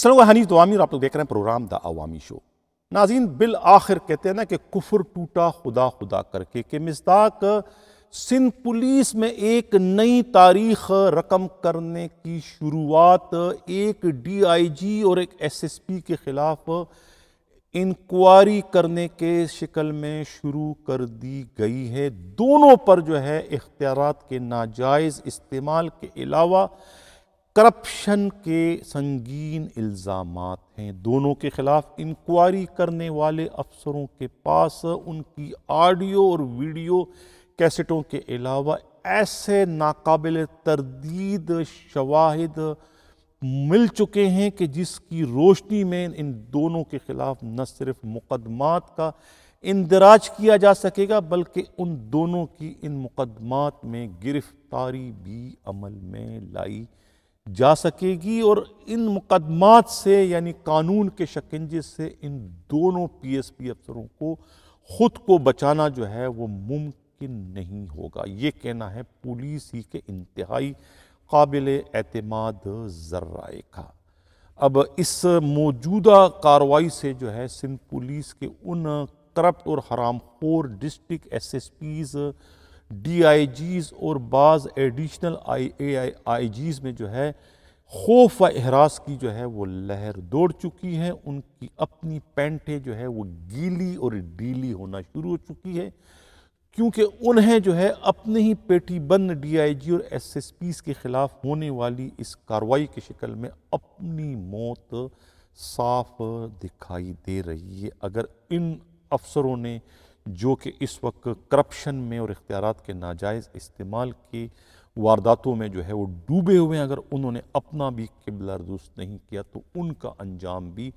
असल हनीफ दवामीर आप लोग देख रहे हैं प्रोग्राम द अवामी शो नाजीन बिल आखिर कहते हैं ना कि कुफर टूटा खुदा खुदा करके कि मिस्ताक सिंध पुलिस में एक नई तारीख रकम करने की शुरुआत एक डीआईजी और एक एसएसपी के ख़िलाफ़ इंक्वायरी करने के शिकल में शुरू कर दी गई है दोनों पर जो है इख्तियार के नाजायज़ इस्तेमाल के अलावा करप्शन के संगीन इल्ज़ाम हैं दोनों के खिलाफ इंक्वायरी करने वाले अफसरों के पास उनकी ऑडियो और वीडियो कैसेटों के अलावा ऐसे नाकबिल तरदीद शवाहद मिल चुके हैं कि जिसकी रोशनी में इन दोनों के ख़िलाफ़ न सिर्फ मुकदमात का इंदराज किया जा सकेगा बल्कि उन दोनों की इन मुकदमात में गिरफ्तारी भी अमल में लाई जा सकेगी और इन मुकदमात से यानी कानून के शकंजे से इन दोनों पीएसपी अफसरों को ख़ुद को बचाना जो है वो मुमकिन नहीं होगा ये कहना है पुलिस ही के इंतहाई काबिल एतमाद जर्राए का अब इस मौजूदा कार्रवाई से जो है सिंध पुलिस के उन करप्ट और हरामखोर district S S Ps D I Gs और बाज़ एडिशनल आई ए आई आई जीज़ में जो है खौफ व हरास की जो है वो लहर दौड़ चुकी है उनकी अपनी पैंटें जो है वो गीली और डीली होना शुरू हो चुकी है क्योंकि उन्हें जो है अपने ही पेटी बंद डी और एसएसपीस के ख़िलाफ़ होने वाली इस कार्रवाई की शक्ल में अपनी मौत साफ दिखाई दे रही है अगर इन अफसरों ने जो कि इस वक्त करप्शन में और इख्तियार के नाजायज़ इस्तेमाल की वारदातों में जो है वो डूबे हुए हैं अगर उन्होंने अपना भी किबला दुरुस्त नहीं किया तो उनका अंजाम भी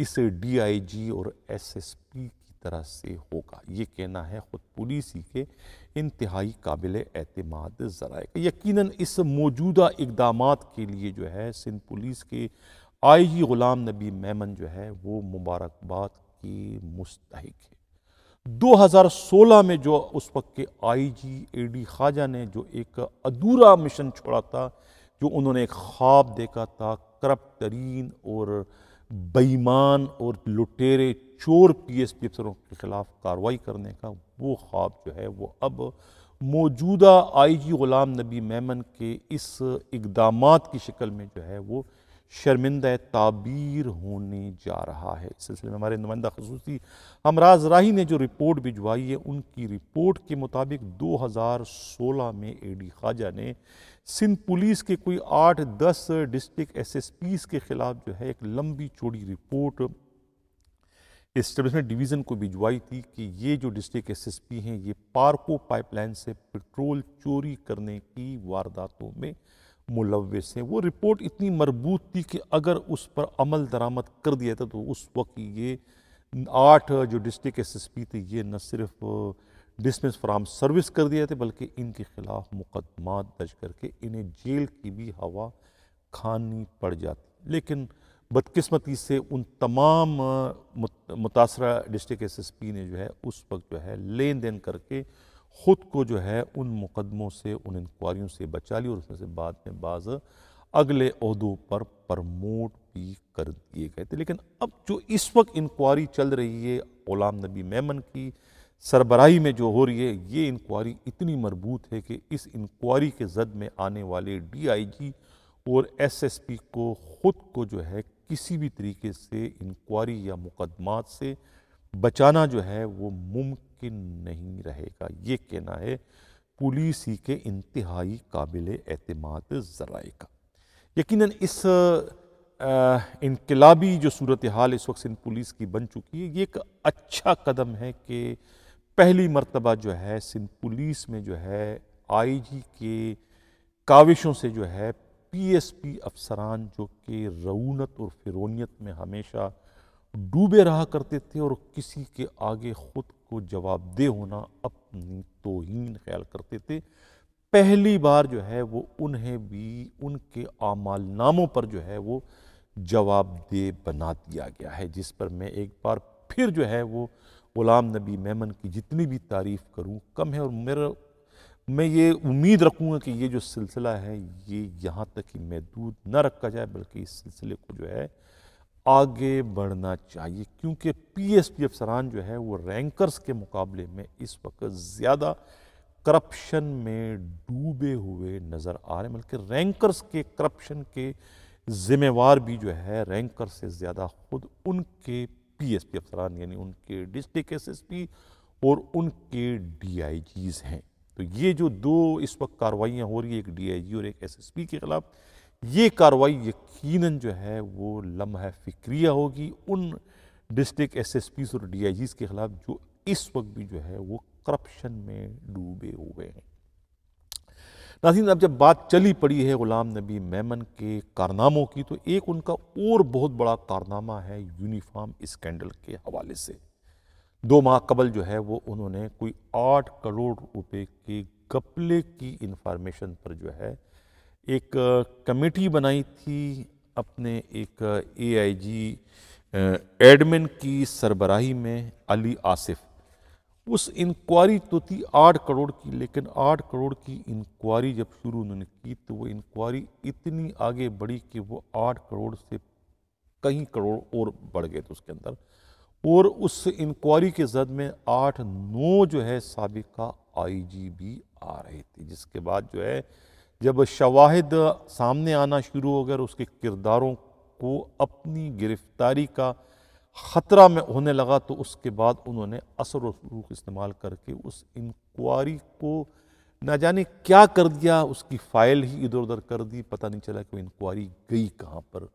इस डी आई जी और एस एस पी की तरह से होगा ये कहना है ख़ुद पुलिस ही के इंतहाई काबिल अतमाद ज़रा यकीन इस मौजूदा इकदाम के लिए जो है सिंध पुलिस के आई जी ग़ुलाम नबी मेमन जो है वो मुबारकबाद के मुस्तक है 2016 में जो उस वक्त के आई जी ए डी ख्वाजा ने जो एक अधूरा मिशन छोड़ा था जो उन्होंने एक ख्वाब देखा था करप्ट तरीन और बेईमान और लुटेरे चोर पी एस पी अफसरों के ख़िलाफ़ कार्रवाई करने का वो ख्वाब जो है वो अब मौजूदा आई जी ग़ुलाम नबी मेमन के इस इकदाम की शक्ल में जो है वो शर्मिंद ताबीर होने जा रहा है इस सिलसिले में हमारे नुमाइंदा खसूसी हमराज राही ने जो रिपोर्ट भिजवाई है उनकी रिपोर्ट के मुताबिक 2016 में ए डी ख्वाजा ने सिंध पुलिस के कोई आठ दस डिस्ट्रिक्ट एस एस पीज़ के ख़िलाफ़ जो है एक लंबी चौड़ी रिपोर्ट इस्टेब्लिशमेंट डिवीज़न को भिजवाई थी कि ये जो डिस्ट्रिक्ट एस एस पी हैं ये पार्को पाइपलाइन से पेट्रोल चोरी करने की वारदातों में मुलविस हैं वो रिपोर्ट इतनी मरबूत थी कि अगर उस पर अमल दरामद कर दिया था तो उस वक्त ये आठ जो डिस्ट्रिक एस एस पी थे ये न सिर्फ डिसमिस फ्राम सर्विस कर दिए थे बल्कि इनके ख़िलाफ़ मुकदमा दर्ज करके इन्हें जेल की भी हवा खानी पड़ जाती लेकिन बदकस्मती से उन तमाम मुतासरा डिस्ट्रिक्ट एस एस पी ने जो है उस वक्त जो है लेन देन करके ख़ुद को जो है उन मुकदमों से उन इंक्वायरियों से बचा ली और उसमें से बाद में बाज़ अगले अहदों पर प्रमोट भी कर दिए गए थे लेकिन अब जो इस वक्त इंक्वायरी चल रही है गुलाम नबी मेमन की सरबराही में जो हो रही है ये इंक्वायरी इतनी मरबूत है कि इस इंक्वायरी के जद में आने वाले डी आई जी और एस एस पी को ख़ुद को जो है किसी भी तरीके से इंक्वायरी या मुकदमात से बचाना जो है वो मुमकिन मुमकिन नहीं रहेगा ये कहना है पुलिस ही के इंतहाई काबिल अतमाद ज़राए का यकीन इस इनकलाबी जो सूरत हाल इस वक्त सिंध पुलिस की बन चुकी है ये एक अच्छा कदम है कि पहली मरतबा जो है सिंध पुलिस में जो है आई जी के काविशों से जो है पी एस पी अफसरान जो कि रऊनत और फिरौनीत में हमेशा डूबे रहा करते थे और किसी के आगे ख़ुद को जवाबदेह होना अपनी तोहन ख्याल करते थे पहली बार जो है वो उन्हें भी उनके आमाल नामों पर जो है वो जवाबदेह बना दिया गया है जिस पर मैं एक बार फिर जो है वो ग़ुलाम नबी मेमन की जितनी भी तारीफ़ करूँ कम है और मेरा मैं ये उम्मीद रखूँगा कि ये जो सिलसिला है ये यहाँ तक ही महदूद न रखा जाए बल्कि इस सिलसिले को जो है आगे बढ़ना चाहिए क्योंकि पीएसपी अफसरान जो है वो रैंकर्स के मुकाबले में इस वक्त ज़्यादा करप्शन में डूबे हुए नज़र आ रहे हैं बल्कि रैंकर्स के करप्शन के ज़िम्मेवार भी जो है रैंकर से ज़्यादा खुद उनके पी एस पी अफसरान यानी उनके डिस्ट्रिक्ट एस एस पी और उनके डी आई जीज़ हैं तो ये जो दो इस वक्त कार्रवाइयाँ हो रही है एक डी आई जी और एक एस एस पी के ख़िलाफ़ ये कार्रवाई यकीन जो है वो लम्हा फिक्रिया होगी उन डिस्ट्रिक्ट एस एस पीज और डी आई जी के ख़िलाफ़ जो इस वक्त भी जो है वो करप्शन में डूबे हुए हैं नाजीन अब जब बात चली पड़ी है ग़ुलाम नबी मेमन के कारनामों की तो एक उनका और बहुत बड़ा कारनामा है यूनिफॉर्म स्कैंडल के हवाले से दो माह कबल जो है वो उन्होंने कोई आठ करोड़ रुपए के गपले की इंफॉर्मेशन पर जो है एक कमेटी बनाई थी अपने एक एआईजी एडमिन की सरबराही में अली आसिफ उस इंक्वायरी तो थी आठ करोड़ की लेकिन आठ करोड़ की इंक्वायरी जब शुरू उन्होंने की तो वो इंक्वायरी इतनी आगे बढ़ी कि वो आठ करोड़ से कई करोड़ और बढ़ गए थे उसके अंदर और उस इंक्वायरी के जद में आठ नौ जो है सबका आई जी भी आ रहे थे जिसके बाद जो है जब शवाहद सामने आना शुरू हो और उसके किरदारों को अपनी गिरफ्तारी का ख़तरा में होने लगा तो उसके बाद उन्होंने असर वसूख इस्तेमाल करके उस इंक्वायरी को ना जाने क्या कर दिया उसकी फ़ाइल ही इधर उधर कर दी पता नहीं चला कि वो इंक्वायरी गई कहाँ पर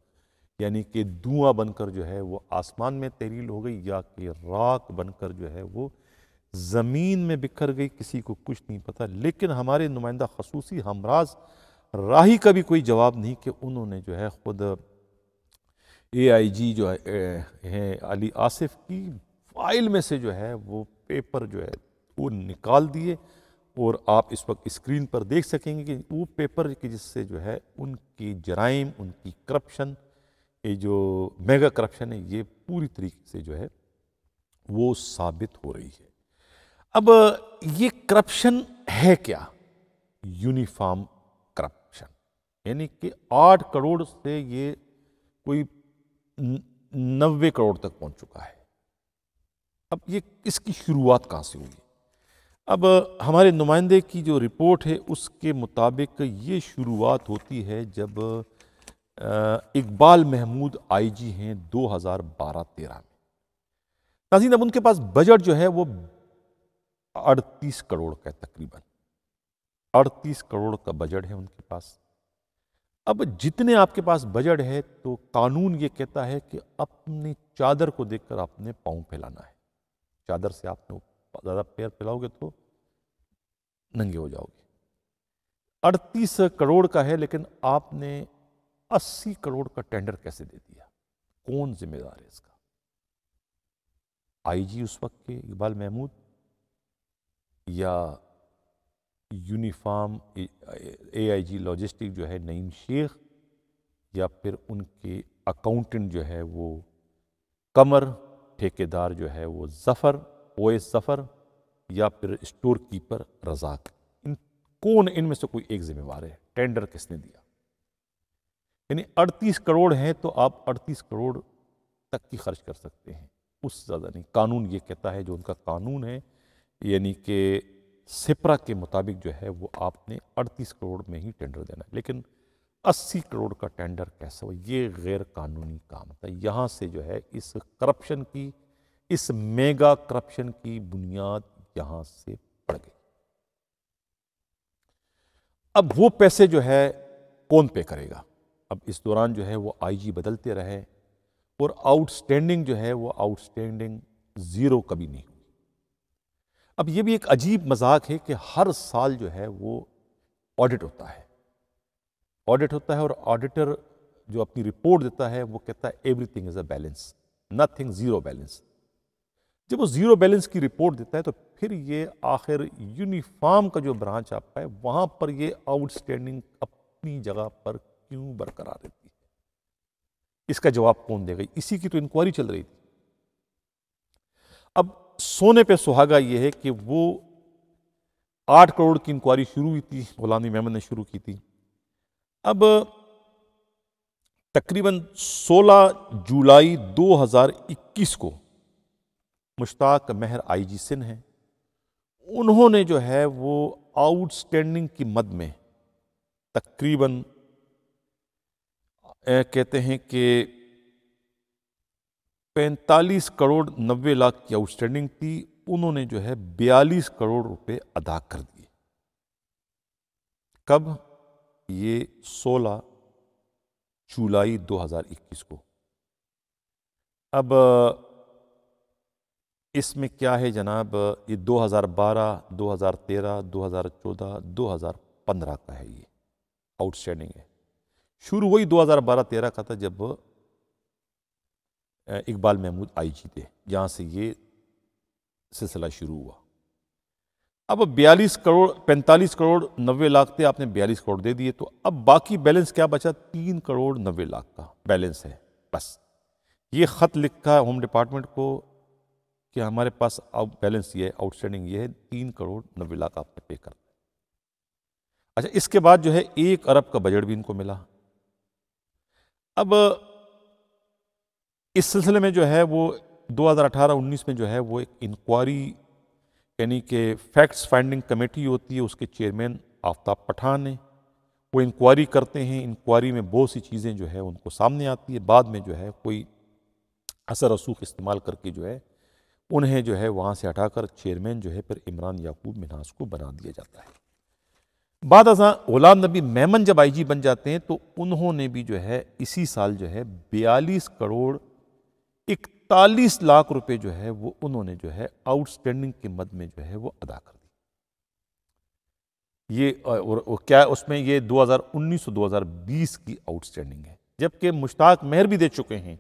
यानी कि धुआं बनकर जो है वो आसमान में तहरील हो गई या कि राख बनकर जो है वो ज़मीन में बिखर गई किसी को कुछ नहीं पता लेकिन हमारे नुमाइंदा खसूसी हमराज राही का भी कोई जवाब नहीं कि उन्होंने जो है ख़ुद ए आई जी जो है, अली आसिफ की फाइल में से जो है वो पेपर जो है वो निकाल दिए और आप इस वक्त स्क्रीन पर देख सकेंगे कि वो पेपर की जिससे जो है उनकी जराइम उनकी करप्शन ये जो मेगा करप्शन है ये पूरी तरीके से जो है वो साबित हो रही है अब ये करप्शन है क्या यूनिफॉर्म करप्शन यानी कि आठ करोड़ से ये कोई नब्बे करोड़ तक पहुंच चुका है अब ये इसकी शुरुआत कहाँ से हुई अब हमारे नुमाइंदे की जो रिपोर्ट है उसके मुताबिक ये शुरुआत होती है जब इकबाल महमूद आईजी हैं 2012-13 में नाजीन अब उनके पास बजट जो है वो अड़तीस करोड़ का तकरीबन अड़तीस करोड़ का बजट है उनके पास अब जितने आपके पास बजट है तो कानून ये कहता है कि अपनी चादर को देखकर आपने पाँव फैलाना है चादर से आपने तो ज़्यादा पैर फैलाओगे तो नंगे हो जाओगे अड़तीस करोड़ का है लेकिन आपने अस्सी करोड़ का टेंडर कैसे दे दिया कौन जिम्मेदार है इसका आईजी उस वक्त के इकबाल महमूद या यूनिफाम ए आई जी लॉजिस्टिक जो है नईम शेख या फिर उनके अकाउंटेंट जो है वो कमर ठेकेदार जो है वो जफ़र ओए ज़फ़र या फिर स्टोर कीपर रजाक इन कौन इनमें से कोई एक जिम्मेवार है टेंडर किसने दिया यानी अड़तीस करोड़ हैं तो आप अड़तीस करोड़ तक की खर्च कर सकते हैं उससे ज़्यादा नहीं कानून ये कहता है जो उनका कानून है यानी कि सिपरा के मुताबिक जो है वो आपने 38 करोड़ में ही टेंडर देना है लेकिन 80 करोड़ का टेंडर कैसे हुआ ये गैर कानूनी काम था यहाँ से जो है इस करप्शन की इस मेगा करप्शन की बुनियाद यहाँ से पड़ गई अब वो पैसे जो है कौन पे करेगा अब इस दौरान जो है वो आईजी बदलते रहे और आउटस्टैंडिंग जो है वो आउटस्टैंडिंग ज़ीरो कभी नहीं अब ये भी एक अजीब मजाक है कि हर साल जो है वो ऑडिट होता है ऑडिट होता है और ऑडिटर जो अपनी रिपोर्ट देता है वो कहता है everything is a balance nothing zero balance जब वो ज़ीरो बैलेंस की रिपोर्ट देता है तो फिर ये आखिर यूनिफॉर्म का जो ब्रांच आपका है वहां पर ये आउटस्टैंडिंग अपनी जगह पर क्यों बरकरार रहती है इसका जवाब कौन देगा इसी की तो इंक्वायरी चल रही थी अब सोने पे सुहागा ये है कि वो आठ करोड़ की इंक्वायरी शुरू हुई थी गुलानी मेहमद ने शुरू की थी अब तकरीबन 16 जुलाई 2021 को मुश्ताक मेहर आईजी सिंह हैं उन्होंने जो है वो आउटस्टैंडिंग की मद में तकरीबन कहते हैं कि पैंतालीस करोड़ नब्बे लाख की आउटस्टैंडिंग थी उन्होंने जो है बयालीस करोड़ रुपए अदा कर दिए कब ये 16 जुलाई 2021 को अब इसमें क्या है जनाब ये 2012, 2013, 2014, 2015 का है ये आउटस्टैंडिंग है शुरू वही 2012-13 का था जब इकबाल महमूद आई जी थे जहाँ से ये सिलसिला शुरू हुआ अब बयालीस करोड़ पैंतालीस करोड़ नबे लाख थे आपने बयालीस करोड़ दे दिए तो अब बाकी बैलेंस क्या बचा तीन करोड़ नबे लाख का बैलेंस है बस ये ख़त लिखा होम डिपार्टमेंट को कि हमारे पास अब बैलेंस ये है आउटस्टैंडिंग ये है तीन करोड़ नबे लाख आपने पे कर अच्छा इसके बाद जो है एक अरब का बजट भी इनको मिला अब इस सिलसिले में जो है वो 2018-19 में जो है वो एक इंक्वायरी यानी कि फैक्ट्स फाइंडिंग कमेटी होती है उसके चेयरमैन आफ्ताब पठान हैं वो इंक्वायरी करते हैं इंक्वायरी में बहुत सी चीज़ें जो है उनको सामने आती है बाद में जो है कोई असर रसूख इस्तेमाल करके जो है उन्हें जो है वहाँ से हटाकर चेयरमैन जो है फिर इमरान याकूब मिनास को बना दिया जाता है बाद अजा गुलाम नबी मेमन जब आईजी बन जाते हैं तो उन्होंने भी जो है इसी साल जो है बयालीस करोड़ इकतालीस लाख रुपए जो है वो उन्होंने जो है आउटस्टैंडिंग मद में जो है वो अदा कर दी ये और, क्या है? उसमें ये 2019 और 2020 की आउटस्टैंडिंग है जबकि मुश्ताक मेहर भी दे चुके हैं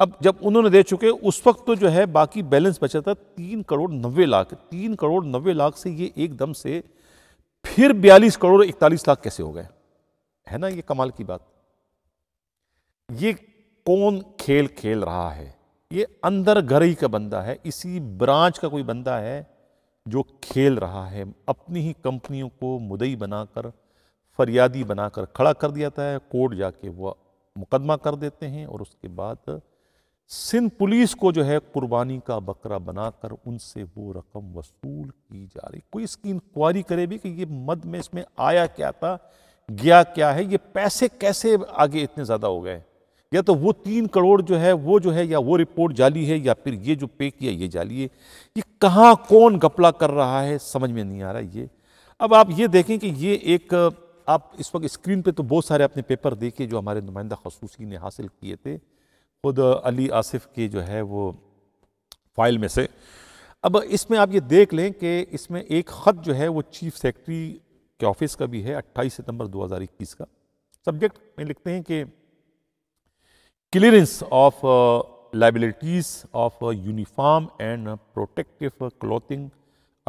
अब जब उन्होंने दे चुके उस वक्त तो जो है बाकी बैलेंस बचा था तीन करोड़ नब्बे लाख तीन करोड़ नब्बे लाख से ये एकदम से फिर बयालीस करोड़ इकतालीस लाख कैसे हो गए है ना ये कमाल की बात ये कौन खेल खेल रहा है ये अंदर घर ही का बंदा है इसी ब्रांच का कोई बंदा है जो खेल रहा है अपनी ही कंपनियों को मुदई बनाकर फरियादी बनाकर खड़ा कर दिया जाता है कोर्ट जाके वह मुकदमा कर देते हैं और उसके बाद सिंध पुलिस को जो है कुर्बानी का बकरा बनाकर उनसे वो रकम वसूल की जा रही कोई इसकी इंक्वायरी करे भी कि ये मद में इसमें आया क्या था गया क्या है ये पैसे कैसे आगे इतने ज़्यादा हो गए या तो वो तीन करोड़ जो है वो जो है या वो रिपोर्ट जाली है या फिर ये जो पे किया ये जाली है ये कहाँ कौन गपला कर रहा है समझ में नहीं आ रहा ये अब आप ये देखें कि ये एक आप इस वक्त स्क्रीन पे तो बहुत सारे अपने पेपर देखे जो हमारे नुमाइंदा खसूसी ने हासिल किए थे खुद अली आसिफ के जो है वो फाइल में से अब इसमें आप ये देख लें कि इसमें एक ख़त जो है वो चीफ सेक्रेटरी के ऑफिस का भी है 28 सितंबर 2021 का सब्जेक्ट में लिखते हैं कि clearance of liabilities of uniform and protective clothing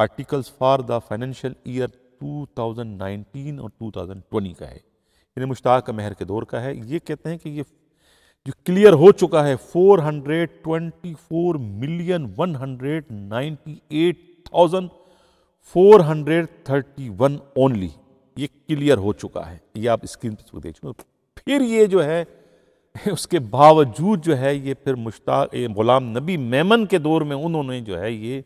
articles for the financial year 2019 और 2020 का है इन्हें मुश्ताक मेहर के दौर का है ये कहते हैं कि ये जो क्लियर हो चुका है 424 million hundred four thirty one only ये क्लियर हो चुका है ये आप स्क्रीन पर देखिए फिर ये जो है उसके बावजूद जो है ये फिर मुश्ताक ग़ुलाम नबी मेमन के दौर में उन्होंने जो है ये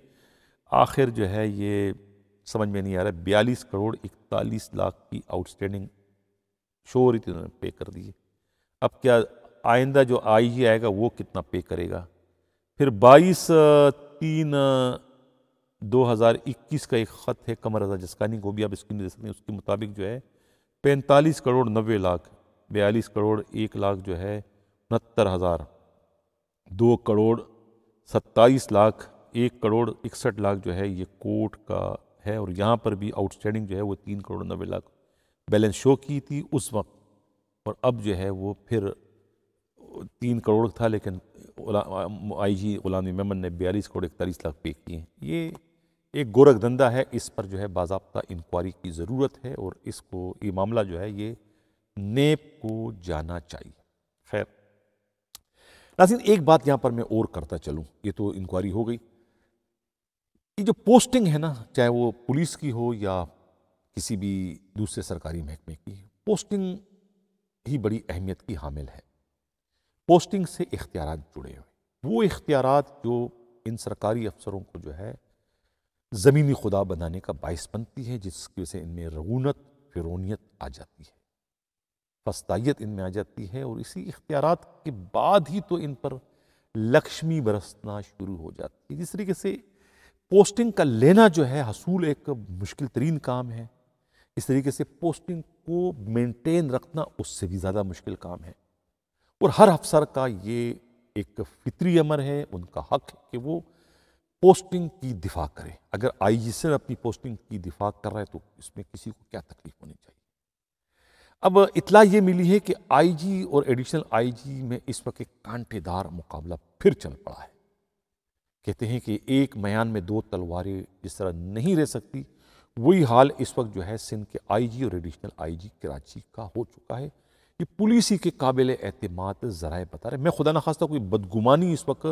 आखिर जो है ये समझ में नहीं आ रहा बयालीस करोड़ इकतालीस लाख की आउटस्टैंडिंग शो रही थी उन्होंने पे कर दी अब क्या आइंदा जो आई आएगा वो कितना पे करेगा फिर बाईस तीन दो हज़ार इक्कीस का एक ख़त है कमर रजा जस्कानी को भी आप स्क्रीन दे सकते हैं उसके मुताबिक जो है पैंतालीस करोड़ नब्बे लाख बयालीस करोड़ एक लाख जो है उनहत्तर हज़ार दो करोड़ सत्ताईस लाख एक करोड़ इकसठ लाख जो है ये कोर्ट का है और यहाँ पर भी आउटस्टैंडिंग जो है वो तीन करोड़ नब्बे लाख बैलेंस शो की थी उस वक्त और अब जो है वो फिर तीन करोड़ था लेकिन आई जी गुलामी मेमन ने बयालीस करोड़ इकतालीस लाख पे किए हैं ये एक गोरख धंधा है इस पर जो है बाबा इंक्वायरी की ज़रूरत है और इसको ये मामला जो है ये नेप को जाना चाहिए खैर नाजिन एक बात यहाँ पर मैं और करता चलूँ ये तो इंक्वायरी हो गई ये जो पोस्टिंग है ना चाहे वो पुलिस की हो या किसी भी दूसरे सरकारी महकमे की पोस्टिंग ही बड़ी अहमियत की हामिल है पोस्टिंग से इख्तियार जुड़े हुए वो इख्तियार जो इन सरकारी अफसरों को जो है ज़मीनी खुदा बनाने का बायस बनती है जिसकी वजह से इनमें रगूनत फिरौनीत आ जाती है पस्तायत इनमें आ जाती है और इसी इख्तियार के बाद ही तो इन पर लक्ष्मी बरसना शुरू हो जाती है जिस तरीके से पोस्टिंग का लेना जो है हसूल एक मुश्किल तरीन काम है इस तरीके से पोस्टिंग को मेंटेन रखना उससे भी ज़्यादा मुश्किल काम है और हर अफसर का ये एक फितरी अमर है उनका हक है कि वो पोस्टिंग की दिफा करें अगर आई जी अपनी पोस्टिंग की दिफा कर रहा है तो इसमें किसी को क्या तकलीफ होनी चाहिए अब इतला ये मिली है कि आईजी और एडिशनल आईजी में इस वक्त एक कांटेदार मुकाबला फिर चल पड़ा है कहते हैं कि एक मयान में दो तलवारें जिस तरह नहीं रह सकती वही हाल इस वक्त जो है सिंध के आईजी और एडिशनल आईजी कराची का हो चुका है ये पुलिस ही के काबिल एतम ज़रा बता रहे मैं खुदा न खास्ता कोई बदगुमानी इस वक्त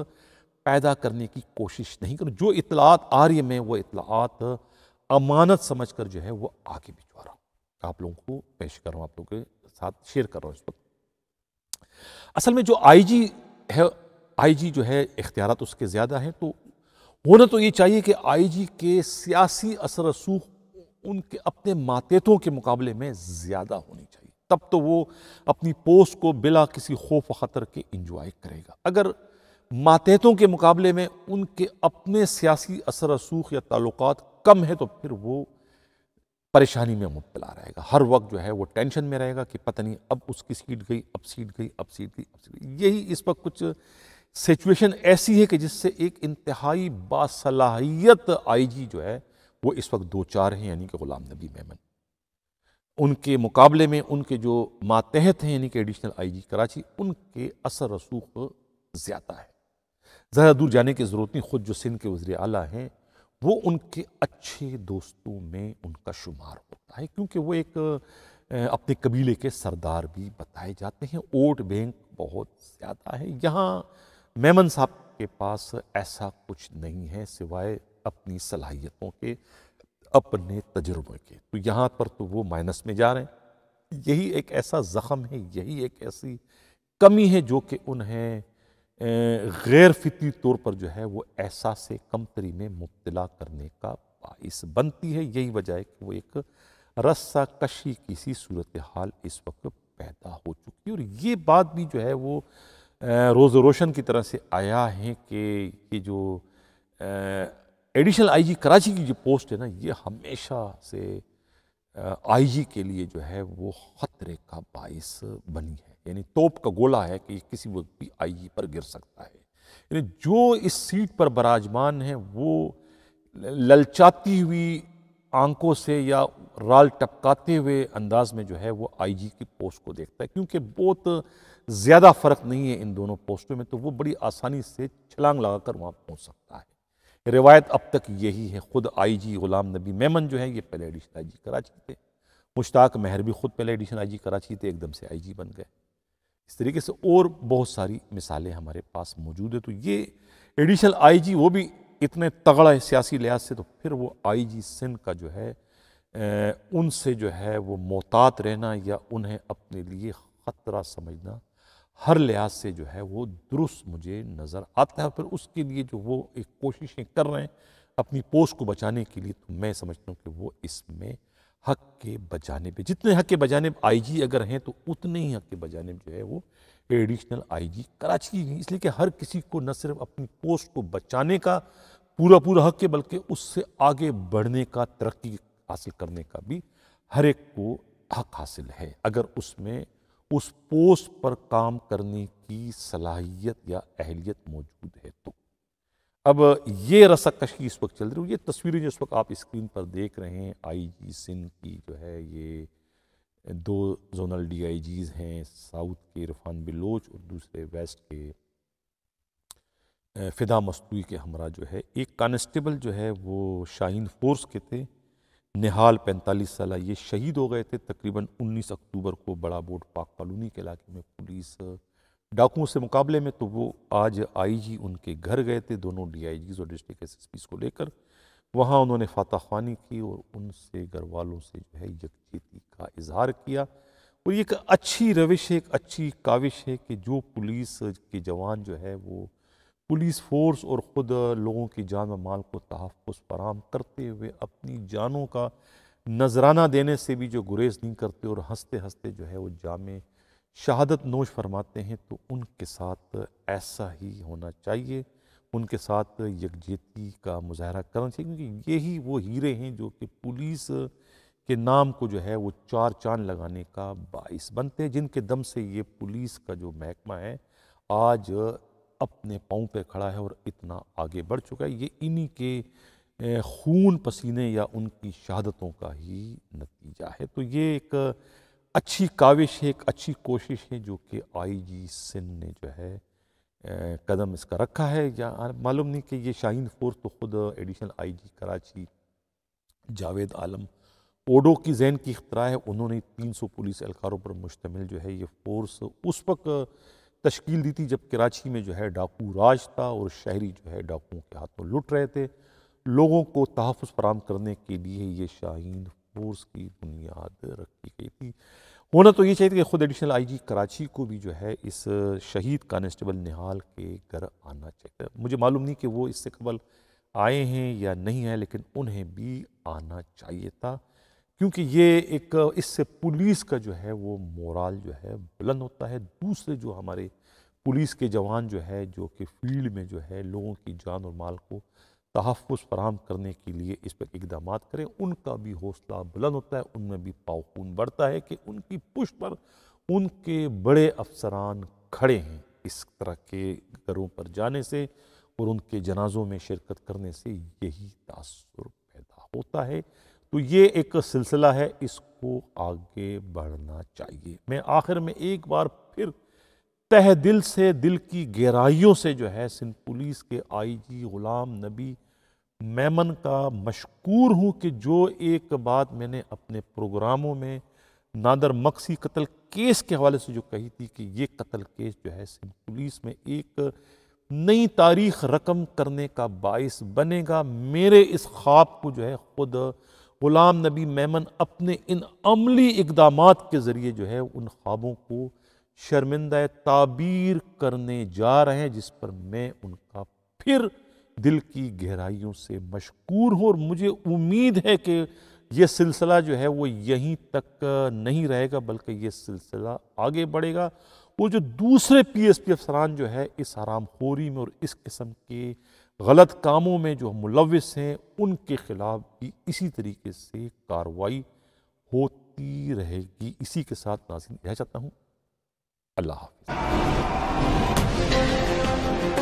पैदा करने की कोशिश नहीं करूँ जो इतलात आ रही है मैं वो इतलात अमानत समझ कर जो है वह आगे भिजवा रहा हूँ आप लोगों को पेश कर रहा हूँ आप लोगों के साथ शेयर कर रहा हूँ इस वक्त असल में जो आईजी है आईजी जो है इख्तियार उसके ज़्यादा हैं तो होना तो ये चाहिए कि आईजी के सियासी असर रसूख उनके अपने मातहतों के मुकाबले में ज़्यादा होनी चाहिए तब तो वो अपनी पोस्ट को बिला किसी खौफ खतर के इंजॉय करेगा अगर मातहतों के मुकाबले में उनके अपने सियासी असर रसूख या ताल्लुक कम है तो फिर वो परेशानी में मुबतला रहेगा हर वक्त जो है वो टेंशन में रहेगा कि पता नहीं अब उसकी सीट गई अब सीट गई अब सीट गई अब सीट गई यही इस वक्त कुछ सिचुएशन ऐसी है कि जिससे एक इंतहाई बासलाहियत आई जी जो है वो इस वक्त दो चार हैं यानी कि ग़ुलाम नबी मेमन उनके मुकाबले में उनके जो मातहत हैं यानी कि एडिशनल आई जी कराची उनके असर रसूख ज़्यादा है ज़्यादा दूर जाने की ज़रूरत नहीं खुद जो सिंध के वज़ी अला हैं वो उनके अच्छे दोस्तों में उनका शुमार होता है क्योंकि वो एक अपने कबीले के सरदार भी बताए जाते हैं वोट बैंक बहुत ज़्यादा है यहाँ मेमन साहब के पास ऐसा कुछ नहीं है सिवाय अपनी सलाहियतों के अपने तजुर्बे के तो यहाँ पर तो वो माइनस में जा रहे हैं यही एक ऐसा ज़ख़म है यही एक ऐसी कमी है जो कि उन्हें गैर फित्री तौर पर जो है वो ऐसा से कमतरी में मुब्तला करने का बाइस बनती है यही वजह है कि वो एक रस्सा कशी किसी सूरत हाल इस वक्त पैदा हो चुकी है और ये बात भी जो है वो रोज़ रोशन की तरह से आया है कि ये जो एडिशनल आईजी कराची की जो पोस्ट है ना ये हमेशा से आईजी के लिए जो है वो ख़तरे का बाइस बनी है यानी तोप का गोला है कि किसी वक्त भी आई पर गिर सकता है यानी जो इस सीट पर बराजमान है वो ललचाती हुई आंखों से या राल टपकाते हुए अंदाज में जो है वो आईजी की पोस्ट को देखता है क्योंकि बहुत ज़्यादा फ़र्क नहीं है इन दोनों पोस्टों में तो वो बड़ी आसानी से छलांग लगाकर वहाँ पहुँच सकता है रिवायत अब तक यही है ख़ुद आईजी ग़ुलाम नबी मेमन जो है ये पहले एडिशन आई जी कराची थे मुश्ताक महर भी ख़ुद पहले एडिशन आई जी कराची थे एकदम से आईजी बन गए इस तरीके से और बहुत सारी मिसालें हमारे पास मौजूद है तो ये एडिशनल आईजी वो भी इतने तगड़ा है सियासी लिहाज से तो फिर वो आईजी सिंध का जो है उनसे जो है वो मोहतात रहना या उन्हें अपने लिए ख़तरा समझना हर लिहाज से जो है वो दुरुस्त मुझे नज़र आता है फिर उसके लिए जो वो एक कोशिशें कर रहे हैं अपनी पोस्ट को बचाने के लिए तो मैं समझता हूँ कि वो इसमें हक के बजाने पे जितने हक के बजाने आईजी अगर हैं तो उतने ही हक के बजाने जो है वो एडिशनल आईजी कराची की इसलिए कि हर किसी को न सिर्फ अपनी पोस्ट को बचाने का पूरा पूरा हक है बल्कि उससे आगे बढ़ने का तरक्की हासिल करने का भी हर एक को हक हासिल है अगर उसमें उस पोस्ट पर काम करने की सलाहियत या अहलियत मौजूद है तो अब ये कशी इस वक्त चल रही है ये तस्वीरें जो इस वक्त आप स्क्रीन पर देख रहे हैं आई जी सिंध की जो है ये दो जोनल डी आई जीज़ हैं साउथ के इरफान बिलोच और दूसरे वेस्ट के फ़िदा मस्तूई के हमरा जो है एक कांस्टेबल जो है वो शाहीन फोर्स के थे निहाल पैंतालीस साल ये शहीद हो गए थे तकरीबन 19 अक्टूबर को बड़ा बोर्ड पाक कॉलोनी के इलाके में पुलिस डाकुओं से मुकाबले में तो वो आज आईजी उनके घर गए थे दोनों डीआईजीज और डिस्ट्रिक्ट एसएसपीज को लेकर वहाँ उन्होंने फाताखानी खानी की और उनसे घर वालों से जो है यकजहती का इजहार किया और ये एक अच्छी रविश है एक अच्छी काविश है कि जो पुलिस के जवान जो है वो पुलिस फोर्स और ख़ुद लोगों की जान व माल को तहफ़ फराम करते हुए अपनी जानों का नजराना देने से भी जो गुरेज नहीं करते और हंसते हंसते जो है वो जामे शहादत नोश फरमाते हैं तो उनके साथ ऐसा ही होना चाहिए उनके साथ यकजहती का मुजाहरा करना चाहिए क्योंकि यही वो हीरे हैं जो कि पुलिस के नाम को जो है वो चार चांद लगाने का बाइस बनते हैं जिनके दम से ये पुलिस का जो महकमा है आज अपने पाँव पे खड़ा है और इतना आगे बढ़ चुका है ये इन्हीं के खून पसीने या उनकी शहादतों का ही नतीजा है तो ये एक अच्छी काविश है एक अच्छी कोशिश है जो कि आई जी सिंह ने जो है कदम इसका रखा है या मालूम नहीं कि ये शाहीन फोर्स तो ख़ुद additional I G Karachi Javed Alam Odho की जैन की इख्तरा है उन्होंने तीन सौ पुलिस एहलकारों पर मुश्तमिल जो है ये फोर्स उस वक्त तश्कील दी थी जब कराची में जो है डाकू राज था और शहरी जो है डाकुओं के हाथों लुट रहे थे लोगों को तहफ़ फराम करने के लिए ये शाहीन फोर्स की बुनियाद रखी गई थी होना तो ये चाहिए कि खुद एडिशनल आईजी कराची को भी जो है इस शहीद कांस्टेबल निहाल के घर आना चाहिए मुझे मालूम नहीं कि वो इससे कबल आए हैं या नहीं आए लेकिन उन्हें भी आना चाहिए था क्योंकि ये एक इससे पुलिस का जो है वो मोराल जो है बुलंद होता है दूसरे जो हमारे पुलिस के जवान जो है जो कि फील्ड में जो है लोगों की जान और माल को तहफ़ फराम करने के लिए इस पर इकदाम करें उनका भी हौसला बुलंद होता है उनमें भी पाखून बढ़ता है कि उनकी पुश पर उनके बड़े अफसरान खड़े हैं इस तरह के घरों पर जाने से और उनके जनाजों में शिरकत करने से यही तासर पैदा होता है तो ये एक सिलसिला है इसको आगे बढ़ना चाहिए मैं आखिर में एक बार फिर तह दिल से दिल की गहराइयों से जो है सिंध पुलिस के आईजी गुलाम नबी मैमन का मशकूर हूँ कि जो एक बात मैंने अपने प्रोग्रामों में नादर मक्सी कत्ल केस के हवाले से जो कही थी कि ये कत्ल केस जो है सिंध पुलिस में एक नई तारीख रकम करने का बायस बनेगा मेरे इस ख्वाब को जो है ख़ुद ग़ुलाम नबी मैमन अपने इन अमली इकदाम के ज़रिए जो है उन ख्वाबों को शर्मिंदा ताबीर करने जा रहे हैं जिस पर मैं उनका फिर दिल की गहराइयों से मशकूर हूँ और मुझे उम्मीद है कि ये सिलसिला जो है वो यहीं तक नहीं रहेगा बल्कि ये सिलसिला आगे बढ़ेगा वो जो दूसरे पी एस पी अफसरान जो है इस हराम खोरी में और इस किस्म के गलत कामों में जो मुलविस हैं उनके ख़िलाफ़ भी इसी तरीके से कार्रवाई होती रहेगी इसी के साथ नाजिन कह चाहता हूँ अल्लाह हाफिज़